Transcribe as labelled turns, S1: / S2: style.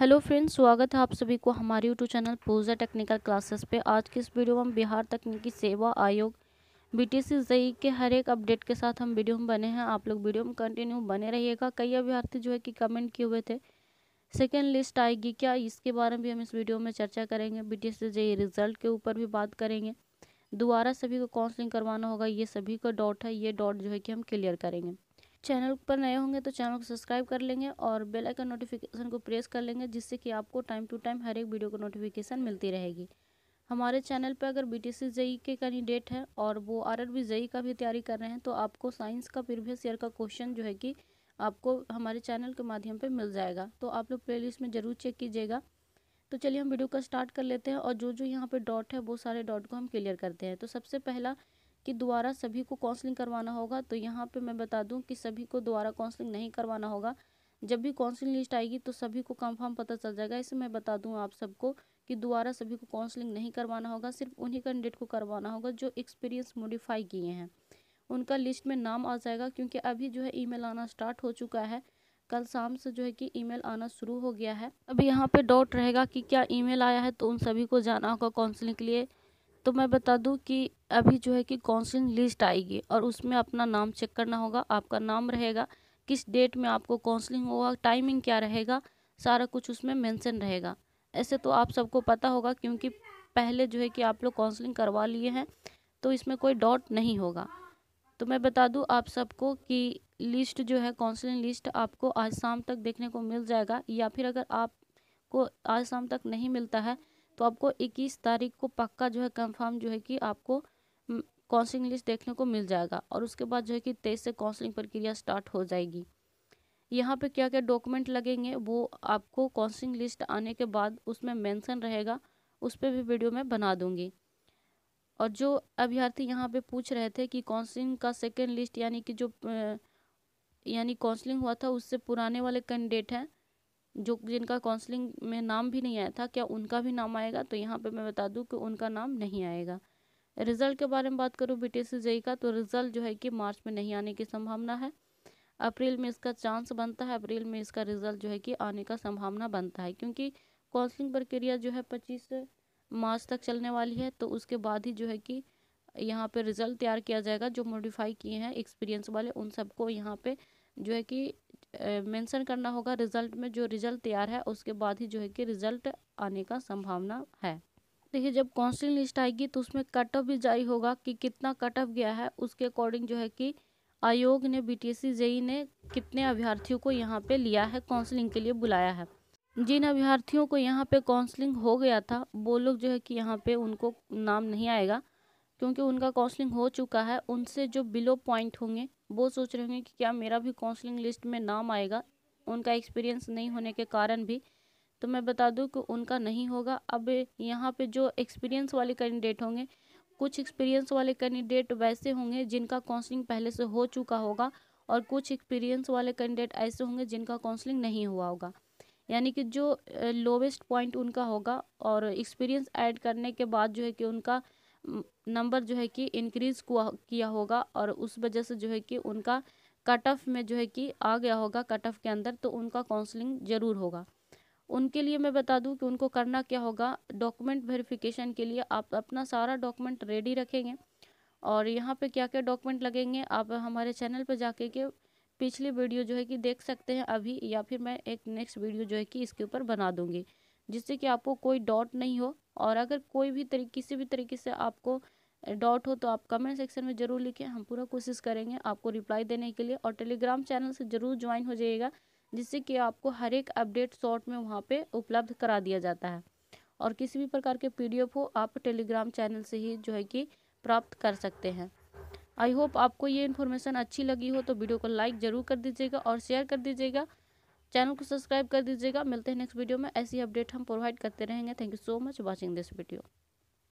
S1: hello friends स्वागत है आप सभी को हमारे YouTube channel Pooja technical classes पे आज की इस वीडियो में हम बिहार तकनीकी सेवा आयोग बी टी सी जई के हर एक अपडेट के साथ हम वीडियो में बने हैं आप लोग वीडियो में कंटिन्यू बने रहिएगा कई अभ्यर्थी जो है कि कमेंट किए हुए थे सेकेंड लिस्ट आएगी क्या इसके बारे में भी हम इस वीडियो में चर्चा करेंगे बी टी सी जई रिजल्ट के ऊपर भी बात करेंगे दोबारा सभी को काउंसलिंग करवाना होगा ये सभी का डॉट है ये डॉट जो है कि हम क्लियर करेंगे चैनल पर नए होंगे तो चैनल को सब्सक्राइब कर लेंगे और बेल आइकन नोटिफिकेशन को प्रेस कर लेंगे जिससे कि आपको टाइम टू टाइम हर एक वीडियो को नोटिफिकेशन मिलती रहेगी हमारे चैनल पर अगर बी टी सी के कैंडिडेट हैं और वो आर आर बी का भी तैयारी कर रहे हैं तो आपको साइंस का प्रीवियस ईयर का क्वेश्चन जो है कि आपको हमारे चैनल के माध्यम पर मिल जाएगा तो आप लोग प्ले में ज़रूर चेक कीजिएगा तो चलिए हम वीडियो का स्टार्ट कर लेते हैं और जो जो यहाँ पे डॉट है वो सारे डॉट को हम क्लियर करते हैं तो सबसे पहला कि दोबारा सभी को काउंसलिंग करवाना होगा तो यहाँ पे मैं बता दूँ कि सभी को दोबारा काउंसलिंग नहीं करवाना होगा जब भी काउंसलिंग लिस्ट आएगी तो सभी को कंफर्म पता चल जाएगा इसे मैं बता दूँ आप सबको कि दोबारा सभी को काउंसलिंग नहीं करवाना होगा सिर्फ उन्हीं कैंडिडेट को करवाना होगा जो एक्सपीरियंस मोडिफाई किए हैं उनका लिस्ट में नाम आ जाएगा क्योंकि अभी जो है ई आना स्टार्ट हो चुका है कल शाम से जो है कि ईमेल आना शुरू हो गया है अब यहाँ पे डाउट रहेगा कि क्या ईमेल आया है तो उन सभी को जाना होगा काउंसलिंग के लिए तो मैं बता दूं कि अभी जो है कि काउंसलिंग लिस्ट आएगी और उसमें अपना नाम चेक करना होगा आपका नाम रहेगा किस डेट में आपको काउंसलिंग होगा टाइमिंग क्या रहेगा सारा कुछ उसमें मेंशन रहेगा ऐसे तो आप सबको पता होगा क्योंकि पहले जो है कि आप लोग काउंसलिंग करवा लिए हैं तो इसमें कोई डाउट नहीं होगा तो मैं बता दूँ आप सबको कि लिस्ट जो है काउंसलिंग लिस्ट आपको आज शाम तक देखने को मिल जाएगा या फिर अगर आपको आज शाम तक नहीं मिलता है तो आपको इक्कीस तारीख को पक्का जो है कंफर्म जो है कि आपको काउंसलिंग लिस्ट देखने को मिल जाएगा और उसके बाद जो है कि तेईस से काउंसलिंग प्रक्रिया स्टार्ट हो जाएगी यहाँ पे क्या क्या डॉक्यूमेंट लगेंगे वो आपको काउंसलिंग लिस्ट आने के बाद उसमें मेंशन रहेगा उस पर भी वीडियो मैं बना दूँगी और जो अभ्यर्थी यहाँ पे पूछ रहे थे कि काउंसलिंग का सेकेंड लिस्ट यानी कि जो यानी काउंसलिंग हुआ था उससे पुराने वाले कैंडिडेट हैं जो जिनका काउंसलिंग में नाम भी नहीं आया था क्या उनका भी नाम आएगा तो यहाँ पे मैं बता दूँ कि उनका नाम नहीं आएगा रिज़ल्ट के बारे में बात करूँ बी टी का तो रिज़ल्ट जो है कि मार्च में नहीं आने की संभावना है अप्रैल में इसका चांस बनता है अप्रैल में इसका रिज़ल्ट जो है कि आने का संभावना बनता है क्योंकि काउंसलिंग प्रक्रिया जो है पच्चीस मार्च तक चलने वाली है तो उसके बाद ही जो है कि यहाँ पे रिज़ल्ट तैयार किया जाएगा जो मॉडिफाई किए हैं एक्सपीरियंस वाले उन सबको यहाँ पे जो है कि मेंशन करना होगा रिजल्ट में जो रिजल्ट तैयार है उसके बाद ही जो है कि रिजल्ट आने का संभावना है देखिए जब काउंसलिंग लिस्ट आएगी तो उसमें कट ऑफ भी जारी होगा कि कितना कट ऑफ गया है उसके अकॉर्डिंग जो है कि आयोग ने सी जेई ने कितने अभ्यर्थियों को यहाँ पे लिया है काउंसलिंग के लिए बुलाया है जिन अभ्यर्थियों को यहाँ पे काउंसलिंग हो गया था वो लोग जो है कि यहाँ पे उनको नाम नहीं आएगा क्योंकि उनका काउंसलिंग हो चुका है उनसे जो बिलो पॉइंट होंगे वो सोच रहे होंगे कि क्या मेरा भी काउंसलिंग लिस्ट में नाम आएगा उनका एक्सपीरियंस नहीं होने के कारण भी तो मैं बता दूं कि उनका नहीं होगा अब यहाँ पे जो एक्सपीरियंस वाले कैंडिडेट होंगे कुछ एक्सपीरियंस वाले कैंडिडेट वैसे होंगे जिनका काउंसलिंग पहले से हो चुका होगा और कुछ एक्सपीरियंस वाले कैंडिडेट ऐसे होंगे जिनका काउंसलिंग नहीं हुआ होगा यानी कि जो लोवेस्ट पॉइंट उनका होगा और एक्सपीरियंस ऐड करने के बाद जो है कि उनका नंबर जो है कि इंक्रीज़ किया होगा और उस वजह से जो है कि उनका कट ऑफ में जो है कि आ गया होगा कट ऑफ के अंदर तो उनका काउंसलिंग ज़रूर होगा उनके लिए मैं बता दूं कि उनको करना क्या होगा डॉक्यूमेंट वेरिफिकेशन के लिए आप अपना सारा डॉक्यूमेंट रेडी रखेंगे और यहाँ पे क्या क्या डॉक्यूमेंट लगेंगे आप हमारे चैनल पर जाके के पिछली वीडियो जो है कि देख सकते हैं अभी या फिर मैं एक नेक्स्ट वीडियो जो है कि इसके ऊपर बना दूँगी जिससे कि आपको कोई डॉट नहीं हो और अगर कोई भी तरीके किसी भी तरीके से आपको डाउट हो तो आप कमेंट सेक्शन में ज़रूर लिखें हम पूरा कोशिश करेंगे आपको रिप्लाई देने के लिए और टेलीग्राम चैनल से ज़रूर ज्वाइन हो जाइएगा जिससे कि आपको हर एक अपडेट शॉर्ट में वहाँ पर उपलब्ध करा दिया जाता है और किसी भी प्रकार के एफ हो आप टेलीग्राम चैनल से ही जो है कि प्राप्त कर सकते हैं आई होप आपको ये इन्फॉर्मेशन अच्छी लगी हो तो वीडियो को लाइक ज़रूर कर दीजिएगा और शेयर कर दीजिएगा चैनल को सब्सक्राइब कर दीजिएगा मिलते हैं नेक्स्ट वीडियो में ऐसी अपडेट हम प्रोवाइड करते रहेंगे thank you so much watching this video